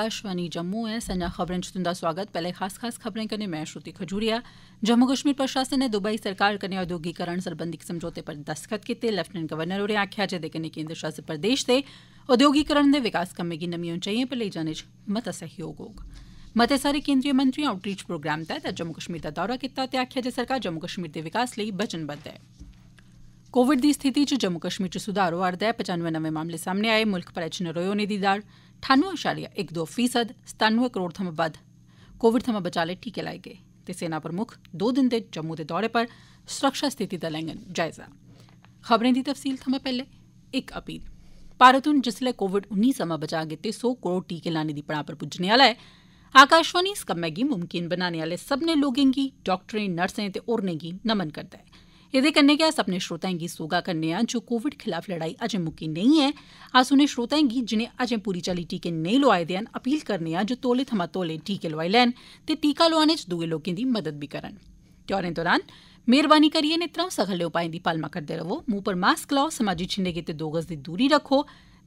आकाशवाणी जम्मू ऐ संजा खबरें च तुंदा सोआगत पैहले खास खास खबरें कन्नै मैं श्रुति खजूरिया जम्मू कश्मीर प्रशासन ने दुबई सरकार कन्नै औद्योगिकरण सरबंधी समझौते पर दस्तखत कीते लेफ्टिनेंट गवर्नर होरें आखेआ जे कन्नै केन्द्र शासित प्रदेश दे औद्योगिकरण दे विकास कम्में गी नमी ऊंचाइएं पर लेई जाने च मता सहयोग होग मते सारे केन्द्रीय मंत्री आउटरीच प्रोग्राम तैह्त जम्मू कश्मीर दा दौरा कीता ते आखेआ जे सरकार जम्मू कश्मीर दे विकास लेई वचनबद्ध ऐ कोविड दी स्थिति च जम्मू कश्मीर च सुधार रदा ऐ पचानवे नमें मामले सामने आए मुल्ख भरै च नरोए होने दी दर ठानवे अशारिया इक दो फीसद सतानवे करोड़ थमां बद्ध कोविड थमां बचाऽ लेई टीके लाए गे ते सेना प्रमुख दो दिन दे जम्मू दे दौरे पर सुरक्षा स्थिति दा लैंगन जायजा खबरें दी तफसील थमां पहले इक अपील भारत हून जिसलै कोविड उन्नी समा बचा गितै सौ करोड़ टीके लाने दी पड़ा पर पुज्जने आला ऐ आकाशवाणी इस कम्मै गी मुमकिन बनाने आले सब्मनें लोकें गी डाक्टरें नर्सें ते होरनें गी नमन करदा ऐ एह्दे कन्नै गै अस अपने श्रोताएं गी सोगा करने आं जो कोविड खिलाफ लड़ाई अजें मुक्की नेईं ऐ अस उनें श्रोताएं गी जिनें अजें पूरी चाल्ली टीके नेईं लोआए दे न अपील करने आं जो तौले थमां तौले टीके लोआई लैन ते टीका लोआने च दुए लोकें दी मदद बी करन त्यौहारें दौरान मेहरबानी करियै इनें त्र'ऊं सखले उपाएं दी पालमा करदे रवो मुंह पर मास्क लाओ समाजी छिंडे गितै दो गज दी दूरी रखो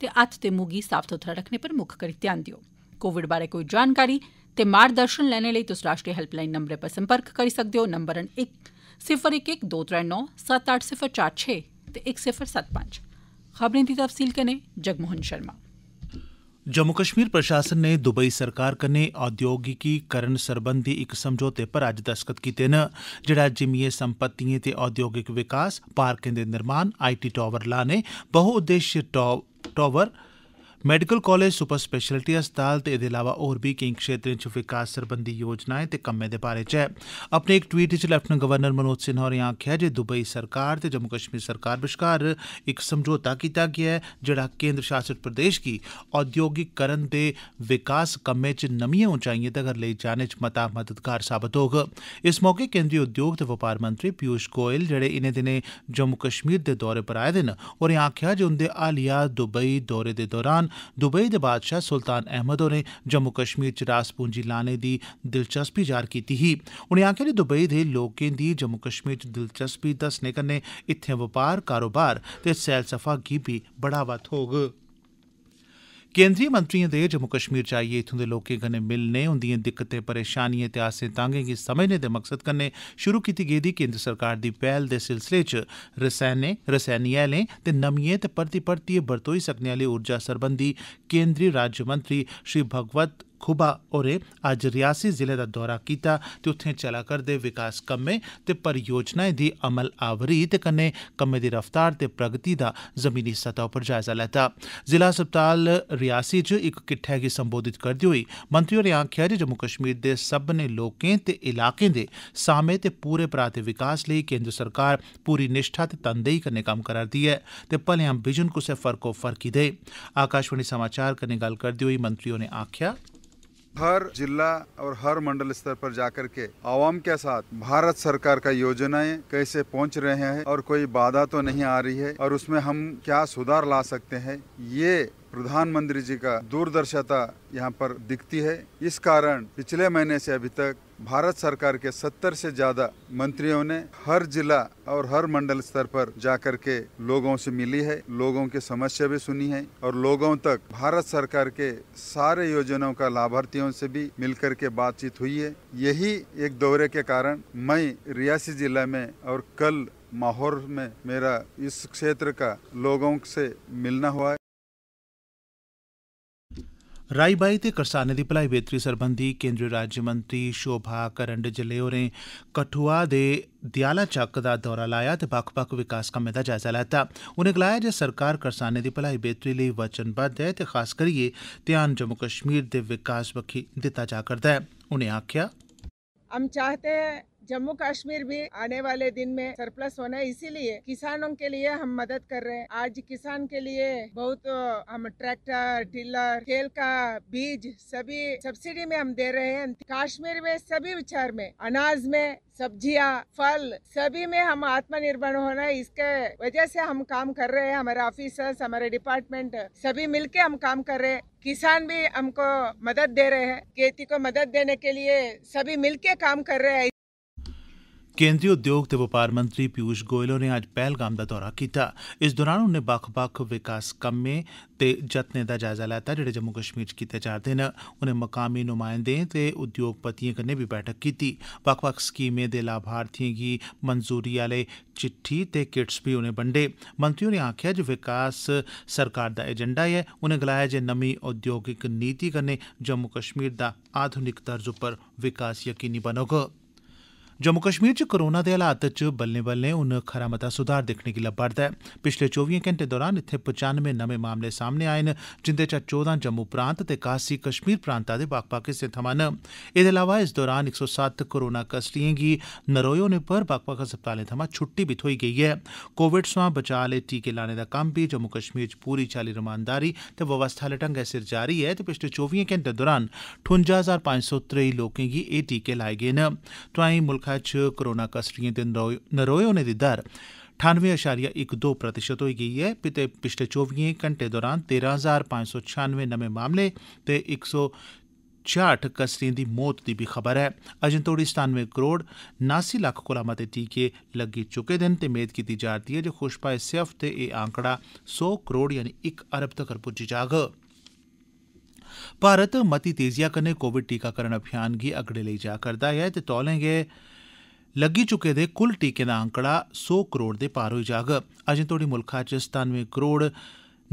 ते हत्थ ते मुंह गी साफ सुथरा रखने पर मुक्ख करी ध्यान देओ कोविड बारे कोई जानकारी ते मार्गदर्शन लैने लेई तुस राष्ट्रीय हैल्पलाइन नंबर पर संपर्क करी सकदे ओ नम्बर इक सिफर इक इक दो त्रै नौ सत्त अट्ठ सिफर चार छे ते इक सिफर सत्त पंज खबरें दी तफसील कन्नै जगमोहन शर्मा जम्मू कश्मीर प्रशासन नै दुबई सरकार कन्नै औद्योगिकीकरण सरबंधी इक समझौते पर अज्ज दस्तखत कीते न जेहड़ा जिमीए संपत्तिएं ते औद्योगिक विकास पार्कें दे निर्माण आई टी टावर लाने बहुउद्देश्यीय tower medical college super speciality अस्पताल ते एह्दे अलावा होर बी केई क्षेत्रें च विकास सरबंधी योजनाएं ते कम्में दे बारै च ऐ अपने इक ट्वीट च लेफ्टिनेंट गवर्नर मनोज सिन्हा होरें आखेआ जे दुबई सरकार ते जम्मू कश्मीर सरकार बश्कार इक समझौता कीता गेआ ऐ जेहड़ा केन्द्र शासित प्रदेश गी औद्योगिकरण दे विकास कम्में च नमिएं उंचाइएं तगर लेई जाने च मता मददगार साबत होग इस मौके केन्द्री उद्योग ते बपार मंत्री पीयूष गोयल जेहड़े इनें दिनें जम्मू कश्मीर दे दौरे पर आए दे न होरें आखेआ जे उंदे हालिया दुबई दौरे दे दौरान दुबई दे बादशाह सुल्तान अहमद होरें जम्मू कश्मीर च रास पूंजी लाने दी दिलचस्पी जाहर कीती ही उनें आक्खेआ जे दुबई दे लोकें दी जम्मू कश्मीर च दिलचस्पी दस्सने कन्नै इत्थें बपार कारोबार ते सैलसफा गी बी बढ़ावा थ्होग केन्द्रीय मंत्रिएं दे जम्मू कश्मीर च आइयै इत्थूं दे लोकें कन्नै मिलने उंदिएं दिक्कतें परेशानिएं ते आसें तांगें गी समझने दे मकसद कन्नै शुरु कीती गेदी केन्द्र सरकार दी पैहल दे सिलसिले च रसैनें रसैनी हैलें ते नमिएं ते परती परतियै बरतोई सकने आली उर्जा सरबंधी केन्द्री राज्यमंत्री श्री भगवत खुबा होरें अज्ज रियासी जिले दा दौरा कीता ते उत्थे चलै करदे विकास कम्में ते परियोजनाएं दी अमल आवरी ते कन्नै कम्में दी रफ्तार ते प्रगति दा जमीनी सतह पर जायजा लैता जिला अस्पताल रियासी च इक किट्ठै गी संबोधित करदे होई मंत्री होरें आक्खेआ जे जम्मू कश्मीर दे सब्बनें लोकें ते इलाकें दे सामे ते पूरे पराते विकास लेई केन्द्र सरकार पूरी निष्ठा ते तनदेही कन्नै कम्म करा'रदी ऐ ते भलेआं बिजन कुसै फर्की दे आकाशवाणी समाचार कन्नै गल्ल करदे होई मंत्री होरें आक्खेआ हर जिला और हर मंडल स्तर पर जाकर के आवाम के साथ भारत सरकार का योजनाएं कैसे पहुंच रहे हैं और कोई बाधा तो नहीं आ रही है और उसमें हम क्या सुधार ला सकते हैं ये प्रधानमंत्री जी का दूरदर्शिता यहाँ पर दिखती है इस कारण पिछले महीने से अभी तक भारत सरकार के सत्तर से ज़्यादा मंत्रियों ने हर जिला और हर मंडल स्तर पर जाकर के लोगों से मिली है लोगों की समस्या भी सुनी है और लोगों तक भारत सरकार के सारे योजनाओं का लाभार्थियों से भी मिलकर के बातचीत हुई है यही एक दौरे के कारण मैं रियासी जिला में और कल माहौर में मेरा इस क्षेत्र का लोगों से मिलना हुआ है राई बाई ते करसानें दी भलाई बेहतरी सरबंधी केन्द्री राज्यमंत्री शोभा करंडजेले होरें कठुआ दे दयाला चक दा दौरा लाया ते बक्ख बक्ख विकास कम्में दा जायजा लैता उनें गलाया जे सरकार करसानें दी भलाई बेहतरी लेई वचनबद्ध ऐ ते खास करियै ध्यान जम्मू कश्मीर दे विकास बक्खी दिता जा करदा ऐ उनें आखेआ हम चाहते हैं जम्मू कश्मीर भी आने वाले दिन में सरप्लस होना है इसीलिए किसानों के लिए हम मदद कर रहे हैं आज किसान के लिए बहुत हम ट्रैक्टर टिलर खेल का बीज सभी सब्सिडी में हम दे रहे हैं कश्मीर में सभी विचार में अनाज में सब्जियां फल सभी में हम आत्मनिर्भर होना है इसके वजह से हम काम कर रहे हैं हमारे ऑफिसर्स हमारे डिपार्टमेंट सभी मिलके हम काम कर रहे हैं किसान भी हमको मदद दे रहे हैं खेती को मदद देने के लिए सभी मिलके काम कर रहे हैं ਕੇਂਦਰੀ ਉਦਯੋਗ ਤੇ ਵਪਾਰ ਮੰਤਰੀ ਪਿਊਸ਼ ਗੋਇਲ ਨੇ ਅੱਜ ਪਹਿਲਗਾਮ ਦਾ ਦੌਰਾ ਕੀਤਾ ਇਸ ਦੌਰਾਨ ਉਨ੍ਹਾਂ ਵੱਖ-ਵੱਖ ਵਿਕਾਸ ਕੰਮੇ ਤੇ ਯਤਨੇ ਦਾ ਜਾਇਜ਼ਾ ਲੈਤਾ ਜਿਹੜੇ ਜੰਮੂ ਕਸ਼ਮੀਰ 'ਚ ਕੀਤੇ ਜਾਂਦੇ ਨੇ ਉਨ੍ਹਾਂ ਮਕਾਮੀ ਨੁਮਾਇੰਦੇ ਤੇ ਉਦਯੋਗਪਤੀਆਂ ਕन्ने ਵੀ ਬੈਠਕ ਕੀਤੀ ਵੱਖ-ਵੱਖ ਸਕੀमें ਦੇ ਲਾਭਾਰਥੀਆਂ गी मंजूरी आह्ले चिट्ठी ते किट्स बी उनें बंडे मंत्री होरें आखेआ जे विकास सरकार दा एजेंडा ऐ उनें गलाया जे नमीं उद्योगिक नीति कन्नै जम्मू कश्मीर दा आधुनिक तर्ज उप्पर विकास यकीनी बनोग जम्मू कश्मीर च कोरोना दे हालात च बल्लें बल्लें हून खरा मता सुधार दिक्खने गी लब्बा करदा ऐ पिछले चौबिएं घंटे दौरान इत्थे पचानवे नमें मामले सामने आए न जिंदे चा चौदां जम्मू प्रांत ते कासी कश्मीर प्रांता दे बक्ख बक्ख हिस्सें थमां न एह्दे अलावा इस दौरान इक सौ सत्त कोरोना कसरिएं गी नरोए होने पर बक्ख बक्ख अस्पतालें थमां छुट्टी बी थ्होई गेई ऐ कोविड सवा बचाव लेई टीके लाने दा कम्म बी जम्मू कश्मीर च पूरी चाल्ली रमानदारी ते व्यवस्था आले ढंगै सिर जारी ऐ ते पिछले चौबिएं घंटे दौरान ठुंजा हजार पांच सौ त्रेई लोकें गी एह् टीके लाए गे न तोआई मुल्ख मुल्खै च कोरोना कसरिएं दे नरोए होने दी दर ठानवे अशारिया इक दो प्रतिशत होई गेई ऐ पिते पिछले चौबिएं घंटे दौरान तेरह हजार पांच सौ छियानवे नमें मामले ते इक सौ छियाठ कसरिएं दी मौत दी भी खबर ऐ अजें तोड़ी सतानवे करोड़ नासी लक्ख कोला मते टीके लग्गी चुके दे न ते मेद कीती जा'रदी ऐ जे खुशबा इस्सै हफ्ते एह् आंकड़ा सौ करोड़ यानी इक अरब तगर पुज्जी जाग भारत मती तेजिया कन्नै कोविड टीकाकरण अभियान गी अगड़े लेई जा करदा ऐ ते तौले गै ਲੱਗੀ ਚੁੱਕੇ ਦੇ ਕੁੱਲ ਟੀਕੇ ਦਾ ਅੰਕੜਾ 100 ਕਰੋੜ ਦੇ ਪਾਰ ਹੋ ਜਾਗ ਅਜੇ ਤੋੜੀ ਮੁਲਕਾ ਚ 97 ਕਰੋੜ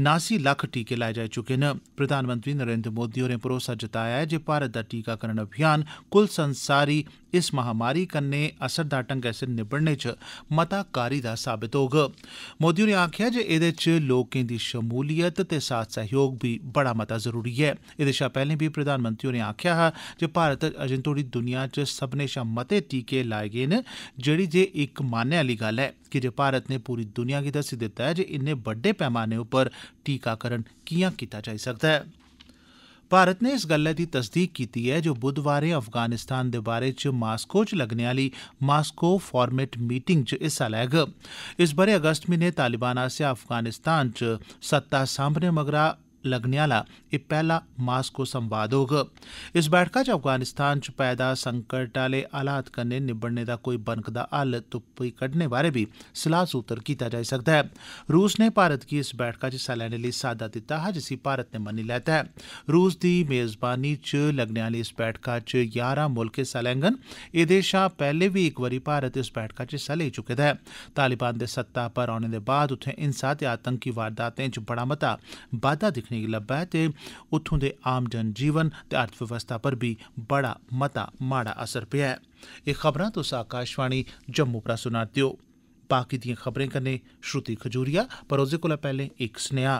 89 ਲੱਖ ਟੀਕੇ ਲਾਏ ਜਾ ਚੁੱਕੇ ਨੇ ਪ੍ਰਧਾਨ ਮੰਤਰੀ ਨਰਿੰਦਰ ਮੋਦੀ ਹੋਰੇ ਭਰੋਸਾ ਜਤਾਇਆ ਹੈ ਜੇ ਭਾਰਤ ਦਾ ਟੀਕਾਕਰਨ ਅਭਿਆਨ ਕੁੱਲ ਸੰਸਾਰੀ इस महामारी कन्नै असरदार ढंगै सिर निबड़ने च मता कारी दा साबत होग मोदी होरें आखेआ जे एह्दे च लोकें दी शमूलियत ते साथ सैह्योग बी बड़ा मता जरूरी ऐ एह्दे शा पैह्ले बी प्रधानमंत्री होरें आखेआ हा जे भारत च अर्जे तोड़ी दुनिया च सब्मनें शा मते टीके लाए गे न जेह्ड़ी जे इक मान्नै आली गल्ल ऐ कीजे भारत नै पूरी दुनिया गी दस्सी दित्ता ऐ जे इन्ने बड्डे पैमाने पर टीकाकरण किआं कीता जाई सकदा ऐ भारत नै इस गल्लै दी तस्दीक कीती ऐ जे बुधवारें अफगानिस्तान दे बारे च मास्को च लगने आली मास्को फार्मेट मीटिंग च हिस्सा लैग इस ब'रे अगस्त म्हीने तालिबान आसिया अफगानिस्तान च सत्ता सांभने मगरा लगने आला एह् पैहला मास्को संवाद होग इस बैठका च अफगानिस्तान च पैदा संकट आले हालात कन्नै निबड़ने दा कोई बनकदा हल तुप्पी कड्डने बारे बी सलाह सूत्र कीता जाई सकदा ऐ रूस ने भारत गी इस बैठका च हिस्सा लैने लेई साद्दा दित्ता हा जिसी भारत ने मन्नी लैता ऐ रूस दी मेजबानी च लग्गने आली इस बैठका च ग्यारह मुल्ख हिस्सा लैंगन एह्दे शा पैह्ले बी इक बारी भारत इस बैठका च हिस्सा लेई चुके दा ऐ तालिबान दे सत्ता पर औने दे बाद उत्थे हिंसा ते आतंकी वारदातें च बड़ा मता बाद्दा दिक्खने दिक्खने गी लब्बा ऐ ते उत्थूं दे आम जनजीवन ते अर्थव्यवस्था पर बी बड़ा मता माड़ा असर पेआ ऐ एह् खबरां तुस आकाशवाणी जम्मू परा सुना'रदे ओ बाकी दिएं खबरें कन्नै श्रुति खजूरिया पर ओह्दे कोला पैह्ले इक सनेहा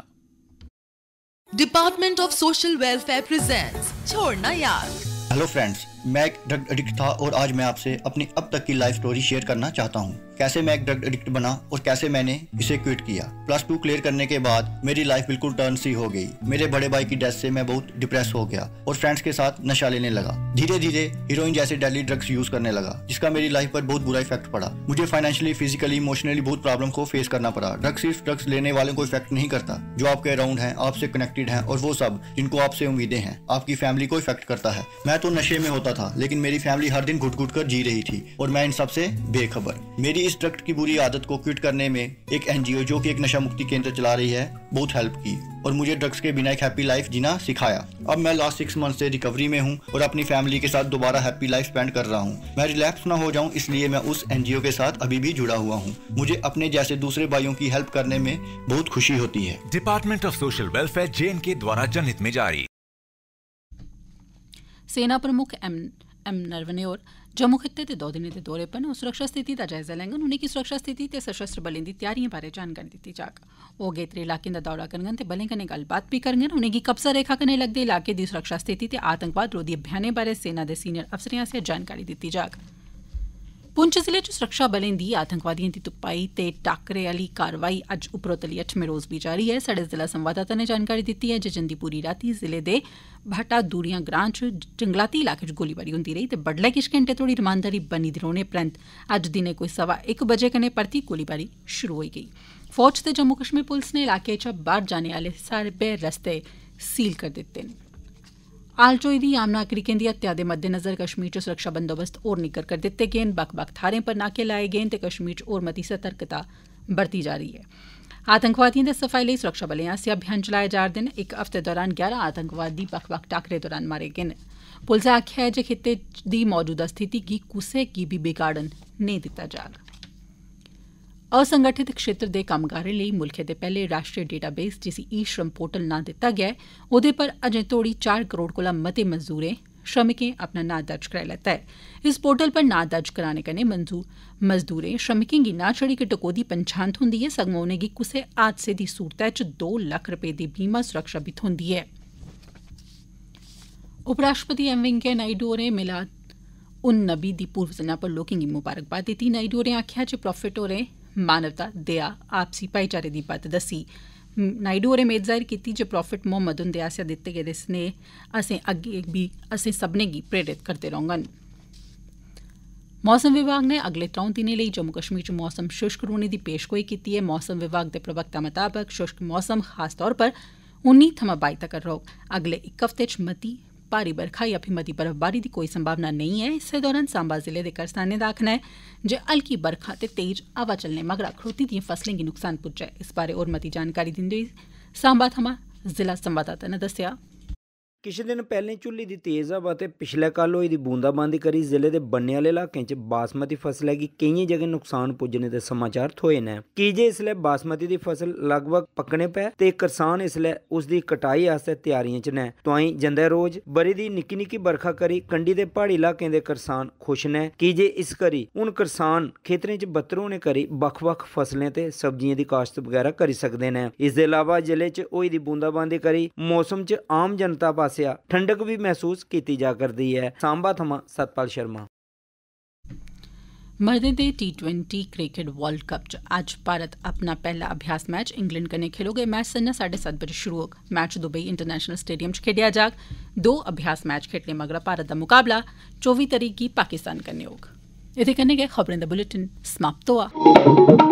department of social welfare presents छोड़ना याद हेलो फ्रेंड्स मैं एक ड्रग एडिक्ट था और आज मैं आपसे अपनी अब तक की लाइफ स्टोरी शेयर करना चाहता हूँ कैसे मैं एक ड्रग एडिक्ट बना और कैसे मैंने इसे क्विट किया प्लस टू क्लियर करने के बाद मेरी लाइफ बिल्कुल टर्न सी हो गई मेरे बड़े भाई की डेथ से मैं बहुत डिप्रेस हो गया और फ्रेंड्स के साथ नशा लेने लगा धीरे धीरे हीरोइन जैसे डेली ड्रग्स यूज करने लगा जिसका मेरी लाइफ पर बहुत बुरा इफेक्ट पड़ा मुझे फाइनेंशियली फिजिकली इमोशनली बहुत प्रॉब्लम को फेस करना पड़ा ड्रग्स सिर्फ ड्रग्स लेने वालों को इफेक्ट नहीं करता जो आपके अराउंड है आपसे कनेक्टेड है और वो सब जिनको आपसे उम्मीदें हैं आपकी फैमिली को इफेक्ट करता है मैं तो नशे में होता सकता था लेकिन मेरी फैमिली हर दिन घुट घुट कर जी रही थी और मैं इन सब से बेखबर मेरी इस ड्रग्स की बुरी आदत को क्विट करने में एक एनजीओ जो कि एक नशा मुक्ति केंद्र चला रही है बहुत हेल्प की और मुझे ड्रग्स के बिना एक हैप्पी लाइफ जीना सिखाया अब मैं लास्ट सिक्स मंथ से रिकवरी में हूँ और अपनी फैमिली के साथ दोबारा हैप्पी लाइफ स्पेंड कर रहा हूँ मैं रिलैक्स ना हो जाऊँ इसलिए मैं उस एनजीओ के साथ अभी भी जुड़ा हुआ हूँ मुझे अपने जैसे दूसरे भाइयों की हेल्प करने में बहुत खुशी होती है department of social welfare J K द्वारा जनहित में जारी सेना प्रमुख एम एम नरवणे होर जम्मू खित्ते दे दो दिनें दे दौरे पर न सुरक्षा स्थिति दा जायजा लैंडन उनेंगी सुरक्षा स्थिति ते सशस्त्र बलें दी तैयारियों बारे जानकारी दित्ती जाग ओह् अगेत्रे इलाकें दा दौरा करङन ते बलें कन्नै गल्लबात भी करङन उनेंगी कब्जा रेखा कन्नै लगदे इलाके दी सुरक्षा स्थिति ते आतंकवाद रोधी अभियानें बारे सेना दे सीनियर अफसरें आसेआ जानकारी दित्ती जाग पुंछ जिले च सुरक्षा बलें दी आतंकवादियें दी तुपाई ते टाकरे आली कारवाई अज्ज उपरोतली अठमें रोज बी जारी ऐ साढ़े जिला संवाददाता ने जानकारी दित्ती ऐ जे जंदी पूरी रातीं जिले दे भाटादूरियां ग्रां च जंगलाती इलाके च गोलीबारी होंदी रही ते बड्डलै किश घैंटे तोड़ी रमानदारी बनी दी रौहने परैंत अज्ज दिने कोई सवा इक बजे कन्नै परती गोलीबारी शुरू होई गेई फौज ते जम्मू कश्मीर पुलस ने इलाके चा बाहर जाने आले सारे रस्ते सील करी दित्ते न हाल च होई दी आम नागरिकें दी हत्या दे मद्देनज़र कश्मीर च सुरक्षा बंदोबस्त होर निग्गर करी दित्ते गे न बक्ख बक्ख थाहरें पर नाके लाए गे न ते कश्मीर च होर मती सतर्कता बरती जा'रदी ऐ आतंकवादिएं दे सफाई लेई सुरक्षाबलें आसेआ अभियान चलाए जा'रदे न इक हफ्ते दौरान ग्यारह आतंकवादी बक्ख बक्ख टाकरे दौरान मारे गे न पुलसै आखेआ ऐ जे खित्ते दी मौजूदा स्थिति गी कुसै गी बी बिगाड़न नेईं दित्ता जाग असंगठित क्षेत्र दे कामगारें लेई मुल्खै दे पैहले राष्ट्रीय डेटाबेस जिसी ई श्रम पोर्टल नां दित्ता गेआ ऐ ओह्दे पर अजें तोड़ी चार करोड़ कोला मते मजदूरें श्रमिकें अपना नां दर्ज कराई लैता ऐ इस पोर्टल पर नां दर्ज कराने कन्नै मजदूरें श्रमिकें गी ना छड़ी इक टकोह्दी पन्छान थ्होंदी ऐ सगुआं उनेंगी कुसै हादसे दी सूरतै च दो लक्ख रपे दी बीमा सुरक्षा बी थ्होंदी ऐ उपराष्ट्रपति एम वैंकेया नायडू होरें मिलाद उन नबी दी पूर्व संजा पर लोकें गी मुबारकबाद दित्ती नायडू होरें आखेआ जे प्रोफेट होरें मानवता दया आपसी भाईचारे दी बत्त दस्सी नायडू होरें मेद जाहिर कीती जे प्रोफेट मोहम्मद हुंदे आसेआ दित्ते गेदे स्नेह असें अग्गे बी असें सब्भनें गी प्रेरित करदे रौह्ङन मौसम विभाग नै अगले त्रौं दिनें लेई जम्मू कश्मीर च मौसम शुष्क रौह्ने दी पेशगोई कीती ऐ मौसम विभाग दे प्रवक्ता मताबक शुष्क मौसम खासतौर पर उन्नी थमां बाई तगर रौह्ग अगले इक हफ्ते च मती भारी बरखा या फ्ही मती बर्फबारी दी कोई संभावना नेईं ऐ इस्सै दौरान सांबा जिले दे करसानें दा आक्खना ऐ जे हल्की बरखा ते तेज हवा चलने मगरा खड़ोती दिएं फसलें गी नुक्सान पुज्जा इस बारै होर मती जानकारी दिंदे होई सांबा थमां जिला संवाददाता ने दस्सेआ ਕਿਛੇ ਦਿਨ ਪਹਿਲੇ ਚੁੱਲੀ ਦੀ ਤੇਜ਼ ਹਵਾ ਤੇ ਪਿਛਲੇ ਕੱਲ ਹੋਈ ਦੀ ਬੂੰਦਾਬਾਂਦੀ ਕਰੀ ਜ਼ਿਲ੍ਹੇ ਦੇ ਬੰਨੇ ਵਾਲੇ ਇਲਾਕੇ 'ਚ ਬਾਸਮਤੀ ਫਸਲ ਹੈਗੀ ਕਈ ਜਗ੍ਹਾ ਨੁਕਸਾਨ ਪੁੱਜਣੇ ਦੇ ਸਮਾਚਾਰ ਥੋਏ ਨੇ ਕੀ ਜੇ ਇਸ ਲਈ ਬਾਸਮਤੀ ਦੀ ਫਸਲ ਲਗਭਗ ਪੱਕਣੇ ਪੈ ਤੇ ਕਿਸਾਨ ਇਸ ਲਈ ਉਸ ਦੀ ਕਟਾਈ ਵਾਸਤੇ ਤਿਆਰੀਆਂ 'ਚ ਨੇ ਤੋਈ ਜੰਦੇ ਰੋਜ਼ ਬਰੀ ਦੀ ਨਿੱਕੀ ਨਿੱਕੀ ਬਰਖਾ ਕਰੀ ਕੰਡੀ ਦੇ ਪਹਾੜੀ ਇਲਾਕਿਆਂ ਦੇ ਕਿਸਾਨ ਖੁਸ਼ ਨੇ ਕੀ ਜੇ ਇਸ ਕਰੀ ਹੁਣ ਕਿਸਾਨ ਖੇਤਰੇ 'ਚ ਬੱਤਰੋਂ ਨੇ ਕਰੀ ਵੱਖ-ਵੱਖ ਫਸਲਾਂ ਤੇ ਸਬਜ਼ੀਆਂ ਦੀ ਕਾਸ਼ਤ ਵਗੈਰਾ ਕਰ ਸਕਦੇ ਨੇ ਇਸ ਦੇ ਇਲਾਵਾ ਜ਼ਿਲ੍ਹੇ 'ਚ ਹੋਈ ਦੀ ਬੂੰਦਾਬਾਂਦੀ ਕਰੀ ਮੌਸਮ 'ਚ ਆਮ ਜਨਤਾ ਪਾਸਿਆ ठंडक भी महसूस की जा करती है सांबा ਥਮਾ सतपाल शर्मा मर्दे दे T twenty cricket world cup च अज्ज भारत अपना पहला अभ्यास मैच इंग्लैंड कन्नै खेलोग मैच संझा साढे सत बजे शुरू होग मैच दुबई इंटरनेशनल स्टेडियम च खेडेआ जाग दो अभ्यास मैच खेडने मगरा भारत दा मुकाबला चौबी तरीक गी पाकिस्तान कन्नै होग एह्दे कन्नै गै खबरें दा बुलेटिन समाप्त होआ